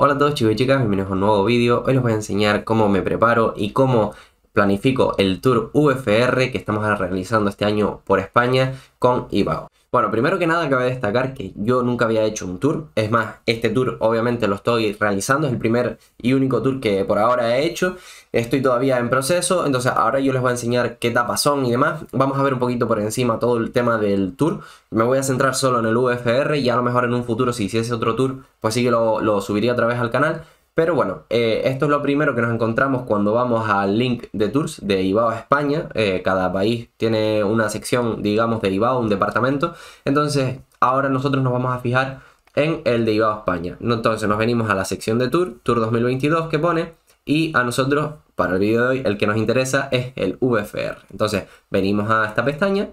Hola a todos chicos y chicas, bienvenidos a un nuevo vídeo. Hoy les voy a enseñar cómo me preparo y cómo planifico el tour UFR que estamos realizando este año por España con IBAO. Bueno, primero que nada cabe destacar que yo nunca había hecho un tour. Es más, este tour obviamente lo estoy realizando. Es el primer y único tour que por ahora he hecho. Estoy todavía en proceso. Entonces ahora yo les voy a enseñar qué etapas son y demás. Vamos a ver un poquito por encima todo el tema del tour. Me voy a centrar solo en el UFR y a lo mejor en un futuro si hiciese otro tour, pues sí que lo, lo subiría otra vez al canal pero bueno, eh, esto es lo primero que nos encontramos cuando vamos al link de tours de a España. Eh, cada país tiene una sección, digamos, de IBAO, un departamento. Entonces, ahora nosotros nos vamos a fijar en el de IBAO España. Entonces, nos venimos a la sección de tour, tour 2022 que pone. Y a nosotros, para el vídeo de hoy, el que nos interesa es el VFR. Entonces, venimos a esta pestaña.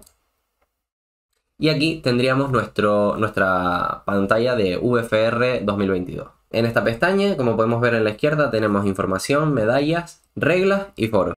Y aquí tendríamos nuestro, nuestra pantalla de VFR 2022. En esta pestaña, como podemos ver en la izquierda, tenemos información, medallas, reglas y foros.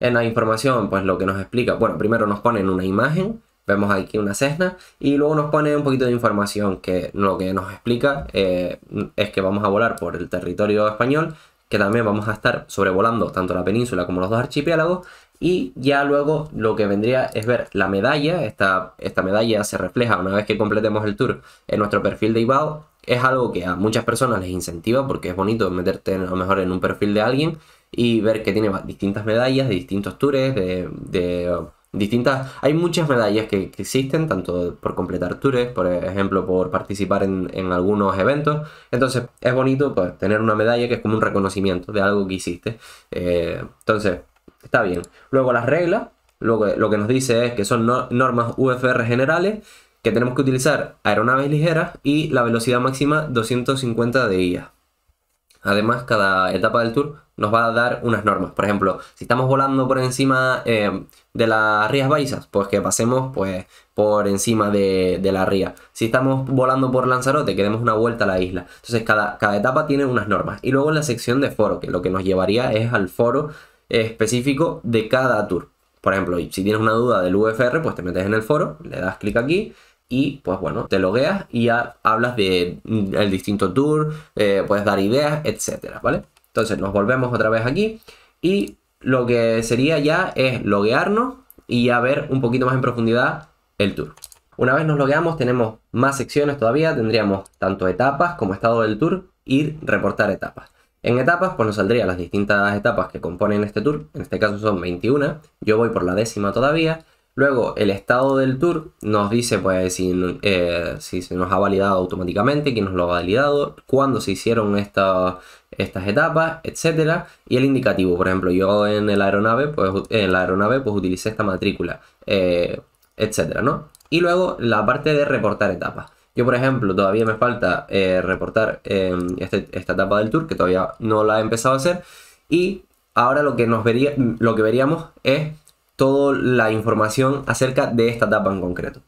En la información, pues lo que nos explica, bueno, primero nos ponen una imagen, vemos aquí una Cessna, y luego nos pone un poquito de información que lo que nos explica eh, es que vamos a volar por el territorio español, que también vamos a estar sobrevolando tanto la península como los dos archipiélagos, y ya luego lo que vendría es ver la medalla, esta, esta medalla se refleja una vez que completemos el tour en nuestro perfil de IBAO, es algo que a muchas personas les incentiva porque es bonito meterte a lo mejor en un perfil de alguien y ver que tiene distintas medallas de distintos tours, de, distintas... Hay muchas medallas que, existen, tanto por completar tours, por ejemplo, por participar en, algunos eventos. Entonces es bonito pues, tener una medalla que es como un reconocimiento de algo que hiciste. Eh, entonces, está bien. Luego las reglas, Luego, lo que nos dice es que son normas UFR generales que tenemos que utilizar aeronaves ligeras y la velocidad máxima 250 de IA. Además, cada etapa del tour nos va a dar unas normas. Por ejemplo, si estamos volando por encima eh, de las rías baisas, pues que pasemos pues, por encima de, la ría. Si estamos volando por Lanzarote, que demos una vuelta a la isla. Entonces, cada, cada etapa tiene unas normas. Y luego la sección de foro, que lo que nos llevaría es al foro específico de cada tour. Por ejemplo, si tienes una duda del UFR, pues te metes en el foro, le das clic aquí y pues bueno, te logueas y ya hablas de mm, el distinto tour, eh, puedes dar ideas, etcétera, ¿vale? Entonces nos volvemos otra vez aquí y lo que sería ya es loguearnos y ya ver un poquito más en profundidad el tour. Una vez nos logueamos tenemos más secciones todavía, tendríamos tanto etapas como estado del tour y reportar etapas. En etapas, pues nos saldrían las distintas etapas que componen este tour, en este caso son 21, yo voy por la décima todavía, Luego el estado del tour nos dice pues eh, si, se nos ha validado automáticamente, quién nos lo ha validado, cuándo se hicieron estas etapas, etcétera, y el indicativo. Por ejemplo, yo en el aeronave, pues en la aeronave pues utilicé esta matrícula, eh, etcétera, ¿no? Y luego la parte de reportar etapas. Yo, por ejemplo, todavía me falta eh, reportar em, este, esta etapa del tour, que todavía no la he empezado a hacer. Y ahora lo que nos vería, lo que veríamos es toda la información acerca de esta etapa en concreto.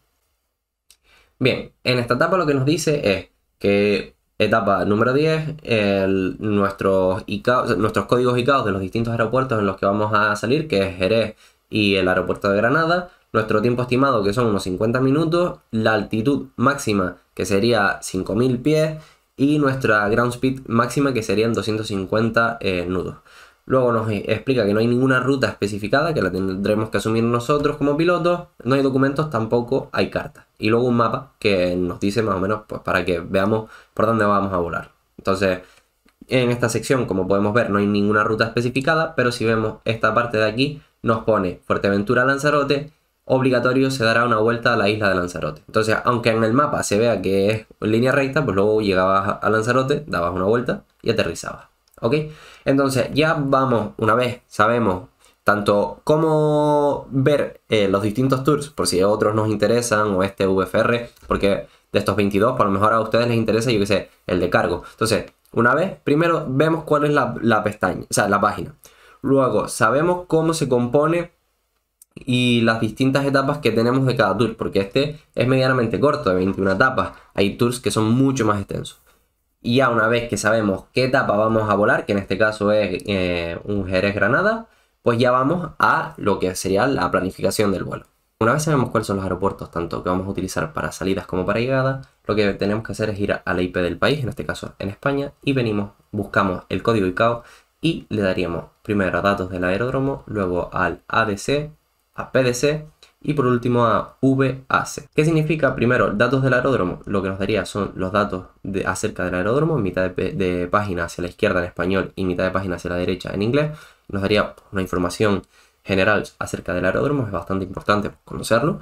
Bien, en esta etapa lo que nos dice es que etapa número 10, nuestros, códigos ICAO de los distintos aeropuertos en los que vamos a salir, que es Jerez y el aeropuerto de Granada, nuestro tiempo estimado que son unos 50 minutos, la altitud máxima que sería 5000 pies y nuestra ground speed máxima que serían 250 eh, nudos. Luego nos explica que no hay ninguna ruta especificada, que la tendremos que asumir nosotros como pilotos. No hay documentos, tampoco hay cartas. Y luego un mapa que nos dice más o menos pues, para que veamos por dónde vamos a volar. Entonces, en esta sección, como podemos ver, no hay ninguna ruta especificada, pero si vemos esta parte de aquí, nos pone Fuerteventura Lanzarote, obligatorio se dará una vuelta a la isla de Lanzarote. Entonces, aunque en el mapa se vea que es línea recta, pues luego llegabas a Lanzarote, dabas una vuelta y aterrizabas. ¿ok? Entonces ya vamos, una vez sabemos tanto cómo ver eh, los distintos tours, por si otros nos interesan, o este VFR, porque de estos 22, por lo mejor a ustedes les interesa, yo qué sé, el de cargo. Entonces, una vez, primero vemos cuál es la, pestaña, o sea, la página. Luego, sabemos cómo se compone y las distintas etapas que tenemos de cada tour, porque este es medianamente corto, de 21 etapas. Hay tours que son mucho más extensos. Y ya una vez que sabemos qué etapa vamos a volar, que en este caso es eh, un Jerez Granada, pues ya vamos a lo que sería la planificación del vuelo. Una vez sabemos cuáles son los aeropuertos, tanto que vamos a utilizar para salidas como para llegadas, lo que tenemos que hacer es ir a la IP del país, en este caso en España, y venimos, buscamos el código ICAO y le daríamos primero datos del aeródromo, luego al ADC, a PDC y por último a VAC. ¿Qué significa? Primero, datos del aeródromo. Lo que nos daría son los datos acerca del aeródromo, mitad de, página hacia la izquierda en español y mitad de página hacia la derecha en inglés. Nos daría una información general acerca del aeródromo, es bastante importante conocerlo.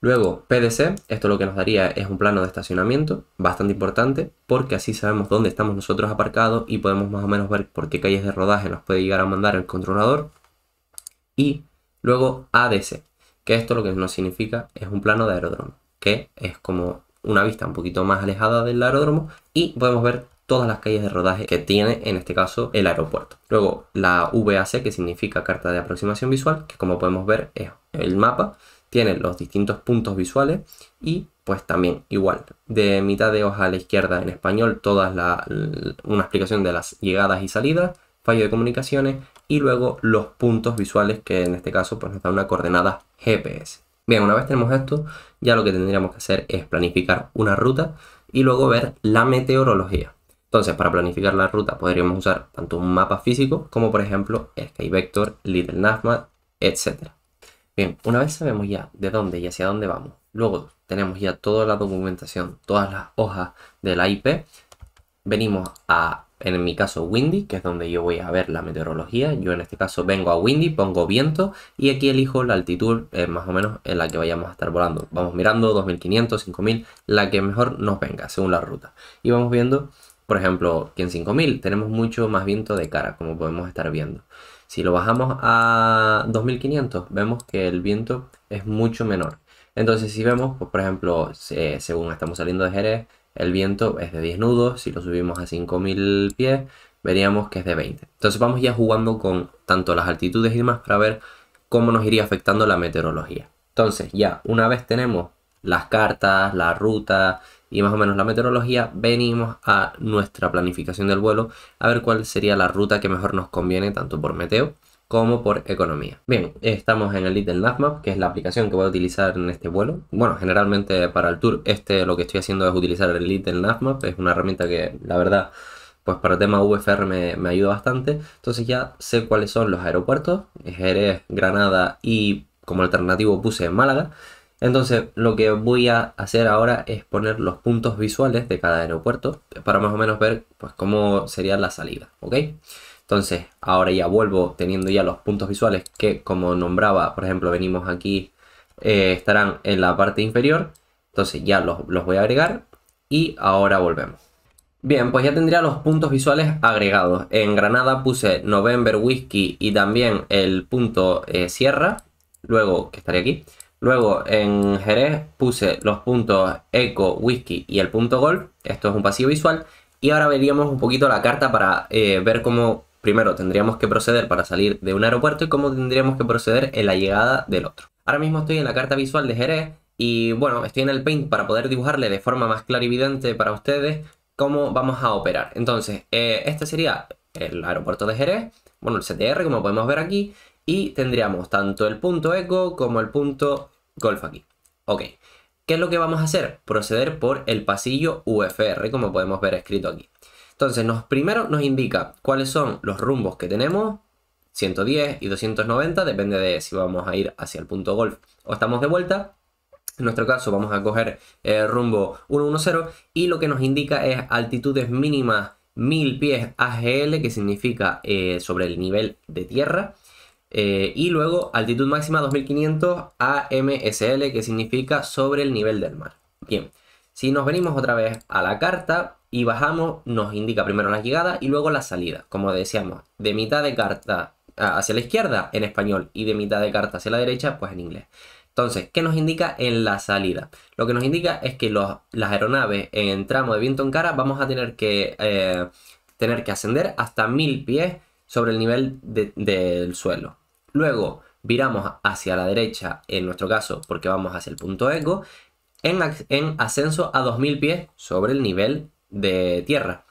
Luego, PDC, esto lo que nos daría es un plano de estacionamiento, bastante importante, porque así sabemos dónde estamos nosotros aparcados y podemos más o menos ver por qué calles de rodaje nos puede llegar a mandar el controlador. Y luego ADC, que esto lo que nos significa es un plano de aeródromo, que es como una vista un poquito más alejada del aeródromo y podemos ver todas las calles de rodaje que tiene en este caso el aeropuerto. Luego la VAC que significa carta de aproximación visual, que como podemos ver es el mapa, tiene los distintos puntos visuales y pues también igual de mitad de hoja a la izquierda en español toda la, una explicación de las llegadas y salidas, fallo de comunicaciones, y luego los puntos visuales que en este caso pues, nos da una coordenada GPS. Bien, una vez tenemos esto, ya lo que tendríamos que hacer es planificar una ruta y luego ver la meteorología. Entonces, para planificar la ruta podríamos usar tanto un mapa físico como por ejemplo Skyvector, Little Navmap, etc. Bien, una vez sabemos ya de dónde y hacia dónde vamos, luego tenemos ya toda la documentación, todas las hojas de la IP, venimos a en mi caso Windy, que es donde yo voy a ver la meteorología. Yo en este caso vengo a Windy, pongo viento y aquí elijo la altitud eh, más o menos en la que vayamos a estar volando. Vamos mirando 2500, 5000, la que mejor nos venga según la ruta. Y vamos viendo, por ejemplo, que en 5000 tenemos mucho más viento de cara, como podemos estar viendo. Si lo bajamos a 2500, vemos que el viento es mucho menor. Entonces si vemos, por ejemplo, según estamos saliendo de Jerez, el viento es de 10 nudos, si lo subimos a 5000 pies veríamos que es de 20. Entonces vamos ya jugando con tanto las altitudes y demás para ver cómo nos iría afectando la meteorología. Entonces ya una vez tenemos las cartas, la ruta y más o menos la meteorología, venimos a nuestra planificación del vuelo a ver cuál sería la ruta que mejor nos conviene tanto por meteo como por economía. Bien, estamos en el Little Navmap, que es la aplicación que voy a utilizar en este vuelo. Bueno, generalmente para el tour este lo que estoy haciendo es utilizar el Little Navmap, es una herramienta que la verdad pues para el tema VFR me, ayuda bastante. Entonces ya sé cuáles son los aeropuertos, Jerez, Granada y como alternativo puse Málaga. Entonces lo que voy a hacer ahora es poner los puntos visuales de cada aeropuerto para más o menos ver pues cómo sería la salida, ¿ok? Entonces, ahora ya vuelvo teniendo ya los puntos visuales que, como nombraba, por ejemplo, venimos aquí, eh, estarán en la parte inferior. Entonces ya los, voy a agregar y ahora volvemos. Bien, pues ya tendría los puntos visuales agregados. En Granada puse November Whiskey y también el punto eh, Sierra, luego que estaría aquí. Luego en Jerez puse los puntos Eco, Whisky y el punto Golf. Esto es un pasivo visual. Y ahora veríamos un poquito la carta para eh, ver cómo primero tendríamos que proceder para salir de un aeropuerto y cómo tendríamos que proceder en la llegada del otro. Ahora mismo estoy en la carta visual de Jerez y bueno, estoy en el Paint para poder dibujarle de forma más clarividente para ustedes cómo vamos a operar. Entonces, eh, este sería el aeropuerto de Jerez, bueno, el CTR como podemos ver aquí, y tendríamos tanto el punto eco como el punto golf aquí. Ok, ¿qué es lo que vamos a hacer? Proceder por el pasillo UFR como podemos ver escrito aquí. Entonces, nos, primero nos indica cuáles son los rumbos que tenemos, 110 y 290, depende de si vamos a ir hacia el punto golf o estamos de vuelta. En nuestro caso vamos a coger eh, rumbo 110 y lo que nos indica es altitudes mínimas 1000 pies AGL, que significa eh, sobre el nivel de tierra. Eh, y luego altitud máxima 2500 AMSL, que significa sobre el nivel del mar. Bien, si nos venimos otra vez a la carta y bajamos, nos indica primero la llegada y luego la salida. Como decíamos, de mitad de carta ah, hacia la izquierda en español y de mitad de carta hacia la derecha, pues en inglés. Entonces, ¿qué nos indica en la salida? Lo que nos indica es que las aeronaves en tramo de viento en cara vamos a tener que, eh, tener que ascender hasta 1000 pies sobre el nivel del suelo. Luego viramos hacia la derecha, en nuestro caso, porque vamos hacia el punto eco, en, ascenso a 2000 pies sobre el nivel de tierra.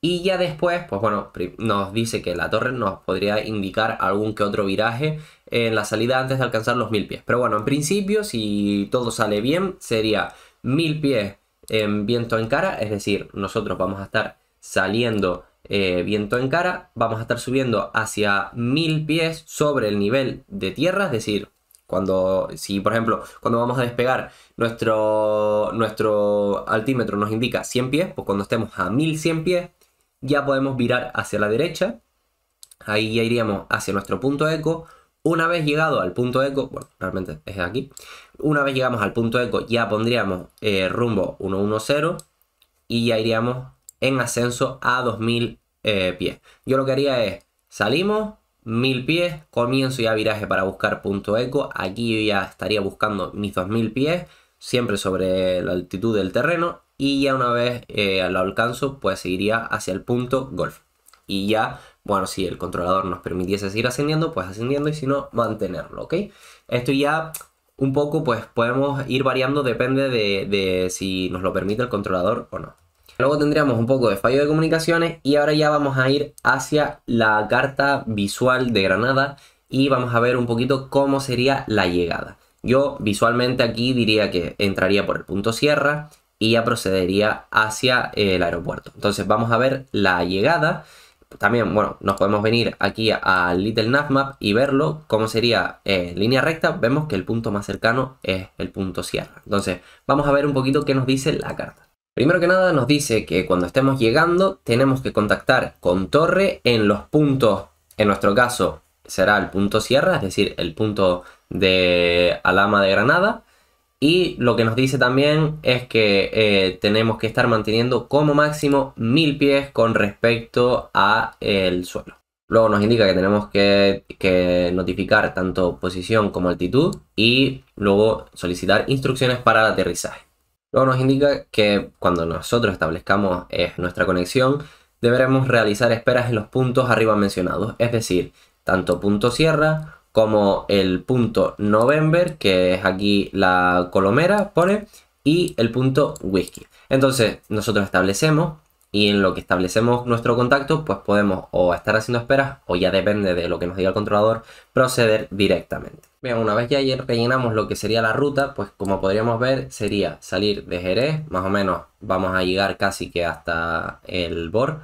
Y ya después, pues bueno, nos dice que la torre nos podría indicar algún que otro viraje en la salida antes de alcanzar los 1000 pies. Pero bueno, en principio, si todo sale bien, sería 1000 pies en viento en cara, es decir, nosotros vamos a estar saliendo eh, viento en cara, vamos a estar subiendo hacia 1000 pies sobre el nivel de tierra, es decir, cuando, si por ejemplo, cuando vamos a despegar, nuestro, nuestro altímetro nos indica 100 pies, pues cuando estemos a 1100 pies, ya podemos virar hacia la derecha. Ahí ya iríamos hacia nuestro punto eco. Una vez llegado al punto eco, bueno, realmente es aquí. Una vez llegamos al punto eco, ya pondríamos eh, rumbo 110 y ya iríamos en ascenso a 2000 eh, pies. Yo lo que haría es salimos, 1000 pies, comienzo ya viraje para buscar punto eco, aquí ya estaría buscando mis 2000 pies, siempre sobre la altitud del terreno, y ya una vez al eh, lo alcanzo, pues seguiría hacia el punto golf. Y ya, bueno, si el controlador nos permitiese seguir ascendiendo, pues ascendiendo, y si no, mantenerlo, ¿ok? Esto ya un poco, pues podemos ir variando, depende de si nos lo permite el controlador o no. Luego tendríamos un poco de fallo de comunicaciones y ahora ya vamos a ir hacia la carta visual de Granada y vamos a ver un poquito cómo sería la llegada. Yo visualmente aquí diría que entraría por el punto sierra y ya procedería hacia eh, el aeropuerto. Entonces vamos a ver la llegada. También, bueno, nos podemos venir aquí al Little Navmap y verlo cómo sería en eh, línea recta. Vemos que el punto más cercano es el punto sierra. Entonces vamos a ver un poquito qué nos dice la carta. Primero que nada nos dice que cuando estemos llegando tenemos que contactar con torre en los puntos, en nuestro caso será el punto sierra, es decir, el punto de Alama de Granada. Y lo que nos dice también es que eh, tenemos que estar manteniendo como máximo 1000 pies con respecto a el suelo. Luego nos indica que tenemos que, notificar tanto posición como altitud y luego solicitar instrucciones para el aterrizaje nos indica que cuando nosotros establezcamos eh, nuestra conexión, deberemos realizar esperas en los puntos arriba mencionados, es decir, tanto punto sierra como el punto November, que es aquí la colomera, pone, y el punto Whisky. Entonces, nosotros establecemos y en lo que establecemos nuestro contacto, pues podemos o estar haciendo esperas o ya depende de lo que nos diga el controlador, proceder directamente. Bien, una vez que rellenamos lo que sería la ruta, pues como podríamos ver sería salir de Jerez, más o menos vamos a llegar casi que hasta el BOR,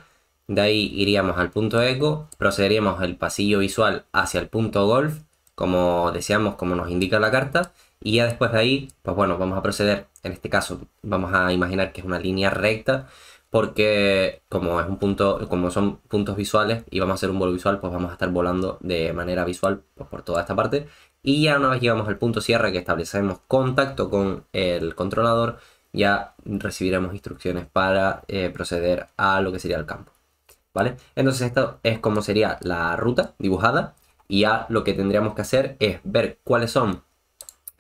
de ahí iríamos al punto eco, procederíamos el pasillo visual hacia el punto golf, como deseamos, como nos indica la carta, y ya después de ahí, pues bueno, vamos a proceder, en este caso vamos a imaginar que es una línea recta, porque como es un punto, como son puntos visuales y vamos a hacer un vuelo visual, pues vamos a estar volando de manera visual pues, por toda esta parte. Y ya una vez llegamos al punto cierre que establecemos contacto con el controlador, ya recibiremos instrucciones para eh, proceder a lo que sería el campo. ¿Vale? Entonces esto es como sería la ruta dibujada y ya lo que tendríamos que hacer es ver cuáles son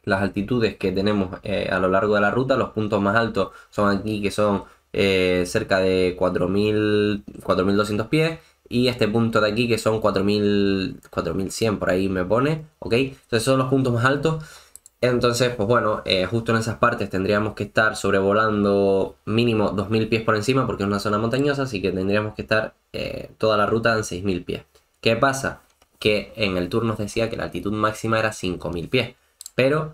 las altitudes que tenemos eh, a lo largo de la ruta. Los puntos más altos son aquí que son eh, cerca de 4.200 pies. Y este punto de aquí que son 4.100 por ahí me pone, ¿ok? Entonces son los puntos más altos. Entonces, pues bueno, eh, justo en esas partes tendríamos que estar sobrevolando mínimo 2.000 pies por encima porque es una zona montañosa, así que tendríamos que estar eh, toda la ruta en 6.000 pies. ¿Qué pasa? Que en el tour nos decía que la altitud máxima era 5.000 pies, pero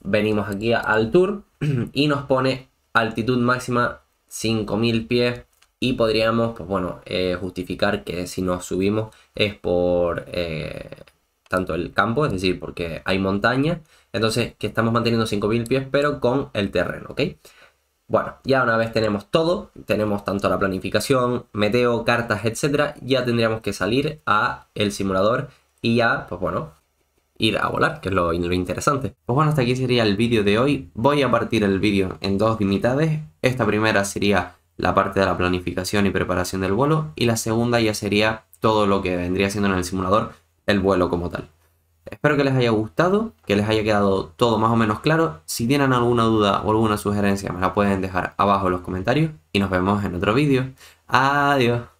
venimos aquí al tour y nos pone altitud máxima 5.000 pies y podríamos, pues bueno, eh, justificar que si nos subimos es por eh, tanto el campo, es decir, porque hay montaña, entonces que estamos manteniendo 5.000 pies pero con el terreno, ¿ok? Bueno, ya una vez tenemos todo, tenemos tanto la planificación, meteo, cartas, etcétera, ya tendríamos que salir a el simulador y ya, pues bueno, ir a volar, que es lo, interesante. Pues bueno, hasta aquí sería el vídeo de hoy. Voy a partir el vídeo en dos mitades. Esta primera sería la parte de la planificación y preparación del vuelo y la segunda ya sería todo lo que vendría siendo en el simulador el vuelo como tal. Espero que les haya gustado, que les haya quedado todo más o menos claro. Si tienen alguna duda o alguna sugerencia me la pueden dejar abajo en los comentarios y nos vemos en otro vídeo. Adiós.